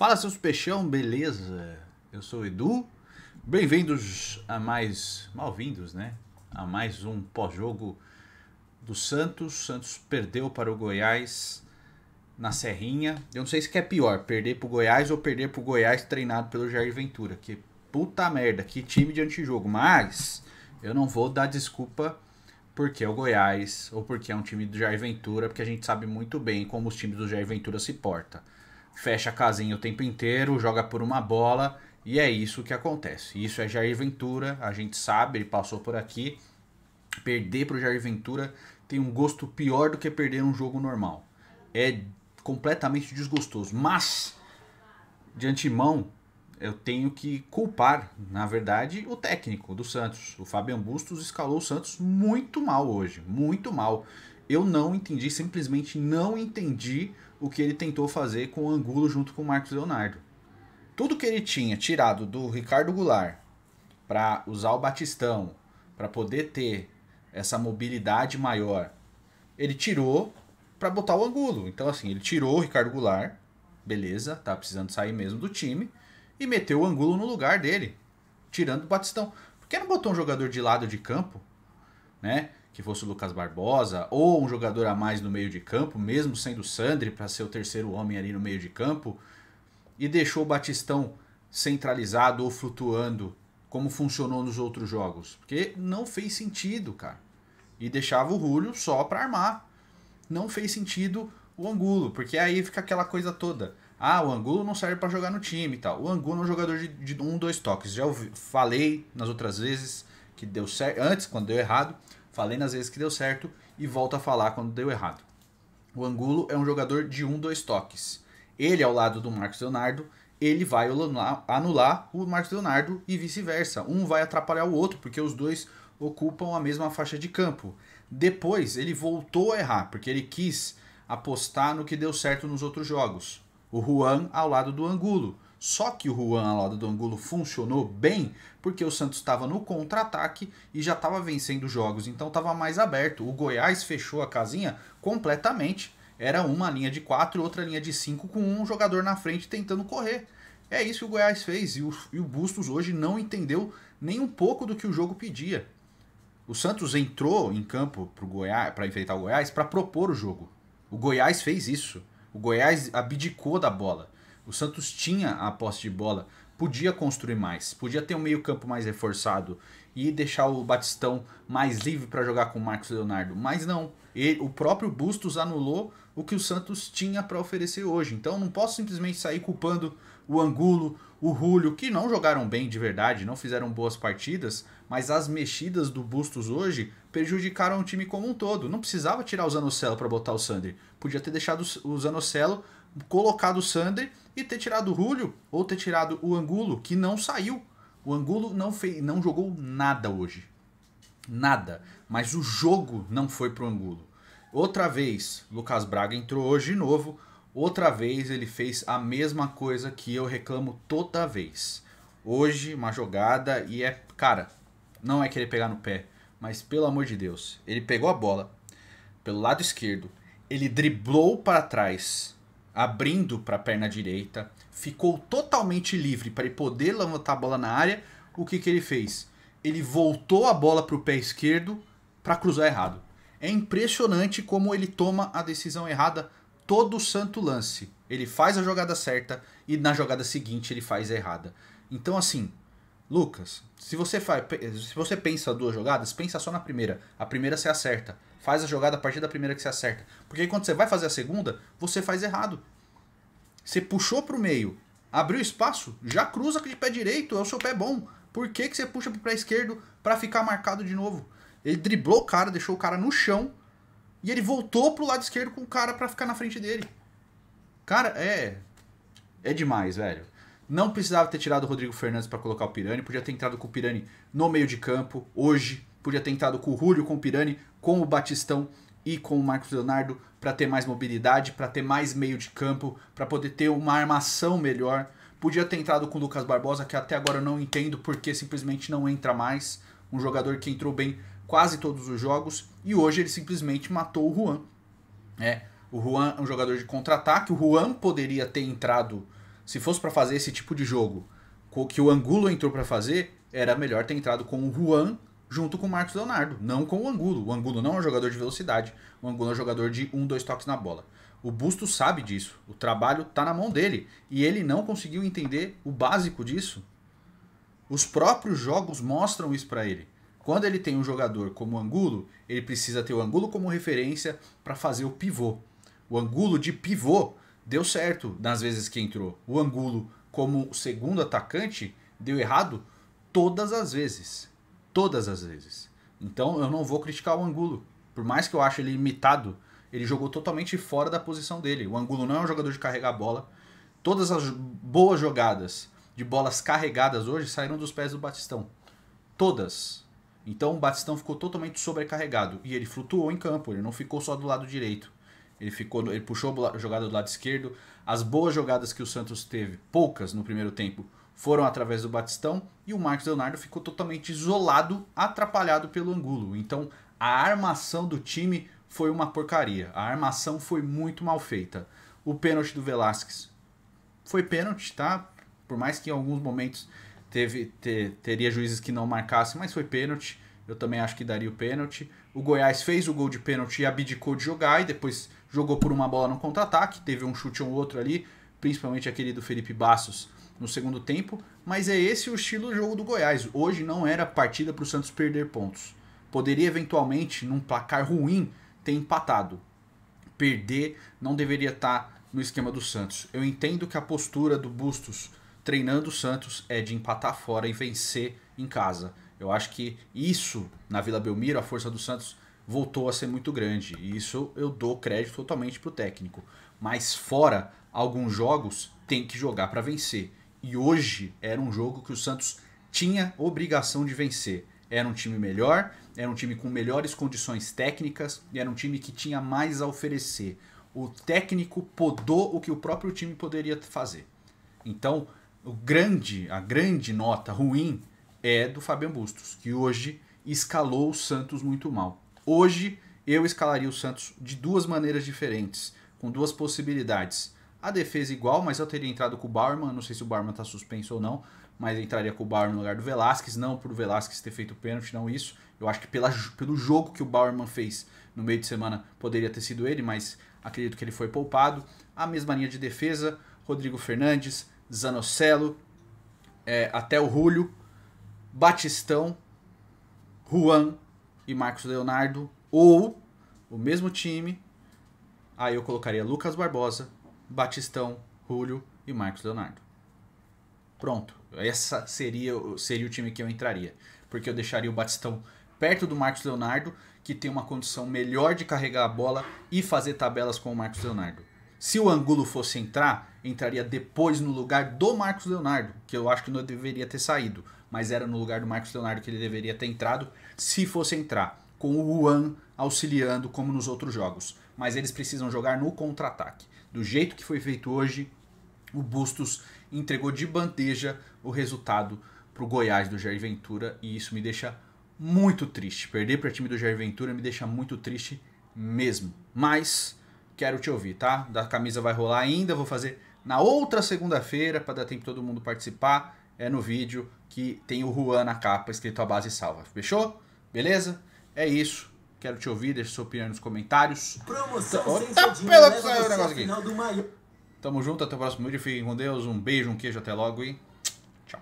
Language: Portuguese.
Fala seus peixão, beleza? Eu sou o Edu. Bem-vindos a mais. Mal-vindos, né? A mais um pós-jogo do Santos. Santos perdeu para o Goiás na Serrinha. Eu não sei se é pior, perder para o Goiás ou perder para o Goiás treinado pelo Jair Ventura. Que puta merda, que time de antijogo. Mas eu não vou dar desculpa porque é o Goiás ou porque é um time do Jair Ventura, porque a gente sabe muito bem como os times do Jair Ventura se portam fecha a casinha o tempo inteiro, joga por uma bola e é isso que acontece. Isso é Jair Ventura, a gente sabe, ele passou por aqui. Perder para o Jair Ventura tem um gosto pior do que perder um jogo normal. É completamente desgostoso. Mas, de antemão, eu tenho que culpar, na verdade, o técnico do Santos. O Fabian Bustos escalou o Santos muito mal hoje. Muito mal. Eu não entendi, simplesmente não entendi o que ele tentou fazer com o Angulo junto com o Marcos Leonardo. Tudo que ele tinha tirado do Ricardo Goulart para usar o Batistão, para poder ter essa mobilidade maior, ele tirou para botar o Angulo. Então, assim, ele tirou o Ricardo Goulart, beleza, tá precisando sair mesmo do time, e meteu o Angulo no lugar dele, tirando o Batistão. Por que não botou um jogador de lado de campo, né? que fosse o Lucas Barbosa, ou um jogador a mais no meio de campo, mesmo sendo o Sandri para ser o terceiro homem ali no meio de campo, e deixou o Batistão centralizado ou flutuando, como funcionou nos outros jogos. Porque não fez sentido, cara. E deixava o Rúlio só para armar. Não fez sentido o Angulo, porque aí fica aquela coisa toda. Ah, o Angulo não serve para jogar no time e tal. O Angulo é um jogador de, de um, dois toques. Já ouvi, falei nas outras vezes que deu certo, antes, quando deu errado, Falei nas vezes que deu certo e volto a falar quando deu errado. O Angulo é um jogador de um, dois toques. Ele ao lado do Marcos Leonardo, ele vai anular o Marcos Leonardo e vice-versa. Um vai atrapalhar o outro, porque os dois ocupam a mesma faixa de campo. Depois ele voltou a errar, porque ele quis apostar no que deu certo nos outros jogos. O Juan ao lado do Angulo. Só que o Juan lá do Angulo funcionou bem porque o Santos estava no contra-ataque e já estava vencendo jogos, então estava mais aberto. O Goiás fechou a casinha completamente. Era uma linha de 4 e outra linha de 5 com um jogador na frente tentando correr. É isso que o Goiás fez e o, e o Bustos hoje não entendeu nem um pouco do que o jogo pedia. O Santos entrou em campo para enfrentar o Goiás para propor o jogo. O Goiás fez isso. O Goiás abdicou da bola. O Santos tinha a posse de bola, podia construir mais, podia ter um meio-campo mais reforçado e deixar o Batistão mais livre para jogar com o Marcos Leonardo, mas não. Ele, o próprio Bustos anulou o que o Santos tinha para oferecer hoje. Então não posso simplesmente sair culpando o Angulo, o Julio, que não jogaram bem de verdade, não fizeram boas partidas, mas as mexidas do Bustos hoje prejudicaram o time como um todo. Não precisava tirar o Zanocelo para botar o Sandri. Podia ter deixado o Zanocelo colocado o Sander e ter tirado o Julio ou ter tirado o Angulo, que não saiu. O Angulo não, fez, não jogou nada hoje. Nada. Mas o jogo não foi pro Angulo. Outra vez, Lucas Braga entrou hoje de novo. Outra vez ele fez a mesma coisa que eu reclamo toda vez. Hoje, uma jogada e é. Cara, não é querer pegar no pé, mas pelo amor de Deus. Ele pegou a bola pelo lado esquerdo, ele driblou para trás abrindo para a perna direita, ficou totalmente livre para ele poder levantar a bola na área. O que, que ele fez? Ele voltou a bola para o pé esquerdo para cruzar errado. É impressionante como ele toma a decisão errada todo o santo lance. Ele faz a jogada certa e na jogada seguinte ele faz a errada. Então assim, Lucas, se você faz, se você pensa duas jogadas, pensa só na primeira. A primeira você acerta faz a jogada a partir da primeira que você acerta. Porque aí quando você vai fazer a segunda, você faz errado. Você puxou para o meio, abriu espaço, já cruza de pé direito, é o seu pé bom. Por que, que você puxa para o pé esquerdo para ficar marcado de novo? Ele driblou o cara, deixou o cara no chão e ele voltou pro lado esquerdo com o cara para ficar na frente dele. Cara, é é demais, velho. Não precisava ter tirado o Rodrigo Fernandes para colocar o Pirani, podia ter entrado com o Pirani no meio de campo hoje, Podia ter entrado com o Julio, com o Pirani, com o Batistão e com o Marcos Leonardo para ter mais mobilidade, para ter mais meio de campo, para poder ter uma armação melhor. Podia ter entrado com o Lucas Barbosa, que até agora eu não entendo porque simplesmente não entra mais. Um jogador que entrou bem quase todos os jogos e hoje ele simplesmente matou o Juan. É, o Juan é um jogador de contra-ataque. O Juan poderia ter entrado, se fosse para fazer esse tipo de jogo que o Angulo entrou para fazer, era melhor ter entrado com o Juan junto com o Marcos Leonardo, não com o Angulo. O Angulo não é um jogador de velocidade, o Angulo é um jogador de um, dois toques na bola. O Busto sabe disso, o trabalho está na mão dele e ele não conseguiu entender o básico disso. Os próprios jogos mostram isso para ele. Quando ele tem um jogador como o Angulo, ele precisa ter o Angulo como referência para fazer o pivô. O Angulo de pivô deu certo nas vezes que entrou. O Angulo como segundo atacante deu errado todas as vezes. Todas as vezes. Então eu não vou criticar o Angulo. Por mais que eu ache ele imitado, ele jogou totalmente fora da posição dele. O Angulo não é um jogador de carregar bola. Todas as boas jogadas de bolas carregadas hoje saíram dos pés do Batistão. Todas. Então o Batistão ficou totalmente sobrecarregado. E ele flutuou em campo, ele não ficou só do lado direito. Ele, ficou, ele puxou a jogada do lado esquerdo. As boas jogadas que o Santos teve, poucas no primeiro tempo, foram através do Batistão e o Marcos Leonardo ficou totalmente isolado, atrapalhado pelo Angulo. Então a armação do time foi uma porcaria. A armação foi muito mal feita. O pênalti do Velasquez foi pênalti, tá? Por mais que em alguns momentos teve ter, teria juízes que não marcassem, mas foi pênalti. Eu também acho que daria o pênalti. O Goiás fez o gol de pênalti e abdicou de jogar e depois jogou por uma bola no contra-ataque, teve um chute ou outro ali, principalmente aquele do Felipe Bastos no segundo tempo, mas é esse o estilo do jogo do Goiás. Hoje não era partida para o Santos perder pontos. Poderia eventualmente, num placar ruim, ter empatado. Perder não deveria estar tá no esquema do Santos. Eu entendo que a postura do Bustos treinando o Santos é de empatar fora e vencer em casa. Eu acho que isso, na Vila Belmiro, a força do Santos voltou a ser muito grande. E isso eu dou crédito totalmente para o técnico. Mas fora, alguns jogos tem que jogar para vencer. E hoje era um jogo que o Santos tinha obrigação de vencer. Era um time melhor, era um time com melhores condições técnicas, era um time que tinha mais a oferecer. O técnico podou o que o próprio time poderia fazer. Então, o grande, a grande nota ruim é do Fabian Bustos, que hoje escalou o Santos muito mal. Hoje eu escalaria o Santos de duas maneiras diferentes, com duas possibilidades. A defesa igual, mas eu teria entrado com o Bauerman. Não sei se o Bauerman está suspenso ou não, mas entraria com o Barman no lugar do Velasquez. Não por o Velasquez ter feito pênalti, não isso. Eu acho que pela, pelo jogo que o Bauerman fez no meio de semana poderia ter sido ele, mas acredito que ele foi poupado. A mesma linha de defesa: Rodrigo Fernandes, Zanocelo, é, até o Julio, Batistão, Juan e Marcos Leonardo. Ou o mesmo time. Aí eu colocaria Lucas Barbosa, Batistão, Julio e Marcos Leonardo. Pronto. Essa seria, seria o time que eu entraria. Porque eu deixaria o Batistão perto do Marcos Leonardo, que tem uma condição melhor de carregar a bola e fazer tabelas com o Marcos Leonardo. Se o Angulo fosse entrar, entraria depois no lugar do Marcos Leonardo, que eu acho que não deveria ter saído, mas era no lugar do Marcos Leonardo que ele deveria ter entrado, se fosse entrar, com o Juan auxiliando como nos outros jogos. Mas eles precisam jogar no contra-ataque do jeito que foi feito hoje, o Bustos entregou de bandeja o resultado para o Goiás do Jair Ventura e isso me deixa muito triste. Perder para o time do Jair Ventura me deixa muito triste mesmo. Mas quero te ouvir, tá? Da camisa vai rolar ainda, vou fazer na outra segunda-feira para dar tempo todo mundo participar. É no vídeo que tem o Juan na capa escrito a base salva. Fechou? Beleza? É isso. Quero te ouvir, deixa sua opinião nos comentários. Promoção tá sem tá pela né? o negócio aqui. Tamo junto, até o próximo vídeo. Fiquem com Deus. Um beijo, um queijo, até logo e tchau.